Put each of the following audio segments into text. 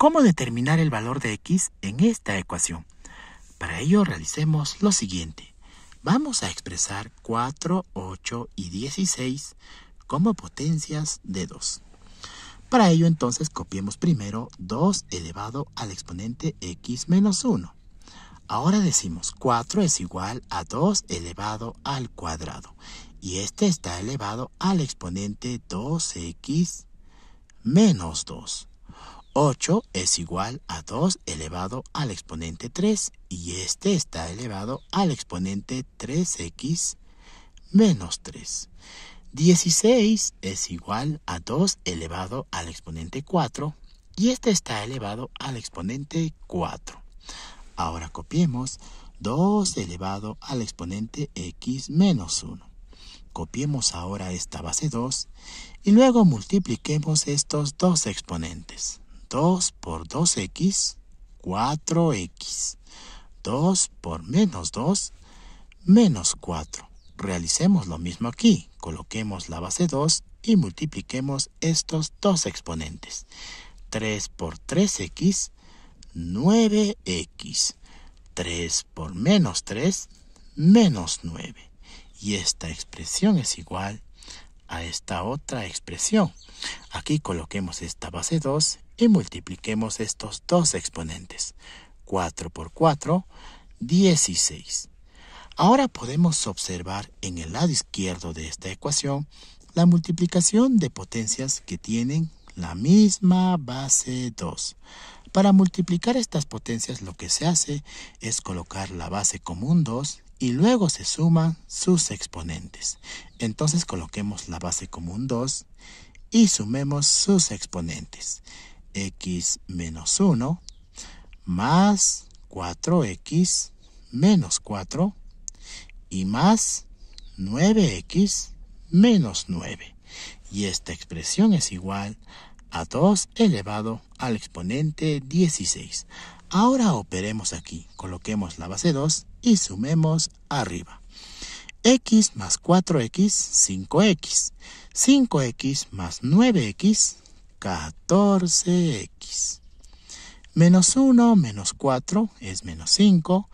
¿Cómo determinar el valor de x en esta ecuación? Para ello realicemos lo siguiente. Vamos a expresar 4, 8 y 16 como potencias de 2. Para ello entonces copiemos primero 2 elevado al exponente x menos 1. Ahora decimos 4 es igual a 2 elevado al cuadrado y este está elevado al exponente 2x menos 2. 8 es igual a 2 elevado al exponente 3 y este está elevado al exponente 3x menos 3. 16 es igual a 2 elevado al exponente 4 y este está elevado al exponente 4. Ahora copiemos 2 elevado al exponente x menos 1. Copiemos ahora esta base 2 y luego multipliquemos estos dos exponentes. 2 por 2x, 4x. 2 por menos 2, menos 4. Realicemos lo mismo aquí. Coloquemos la base 2 y multipliquemos estos dos exponentes. 3 por 3x, 9x. 3 por menos 3, menos 9. Y esta expresión es igual a esta otra expresión. Aquí coloquemos esta base 2 y multipliquemos estos dos exponentes. 4 por 4, 16. Ahora podemos observar en el lado izquierdo de esta ecuación la multiplicación de potencias que tienen la misma base 2. Para multiplicar estas potencias lo que se hace es colocar la base común 2 y luego se suman sus exponentes. Entonces coloquemos la base común 2 y sumemos sus exponentes. x menos 1 más 4x menos 4 y más 9x menos 9. Y esta expresión es igual a 2 elevado al exponente 16. Ahora operemos aquí, coloquemos la base 2 y sumemos arriba. x más 4x, 5x. 5x más 9x, 14x. Menos 1 menos 4 es menos 5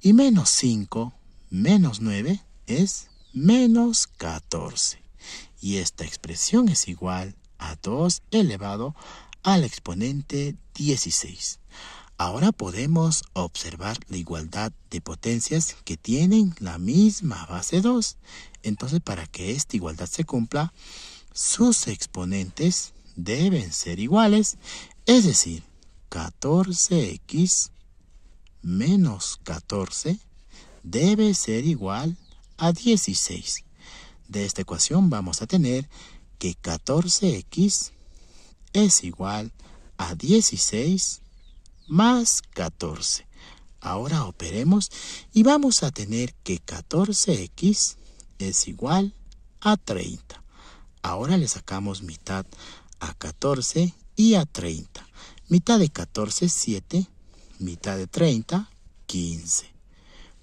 y menos 5 menos 9 es menos 14. Y esta expresión es igual a 2 elevado al exponente 16. Ahora podemos observar la igualdad de potencias que tienen la misma base 2. Entonces, para que esta igualdad se cumpla, sus exponentes deben ser iguales, es decir, 14x menos 14 debe ser igual a 16. De esta ecuación vamos a tener que 14x es igual a 16 más 14. Ahora operemos y vamos a tener que 14x es igual a 30. Ahora le sacamos mitad a 14 y a 30. Mitad de 14 es 7, mitad de 30 15.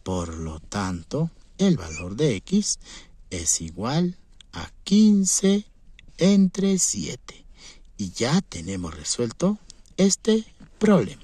Por lo tanto, el valor de x es igual a 15 entre 7. Y ya tenemos resuelto este problema.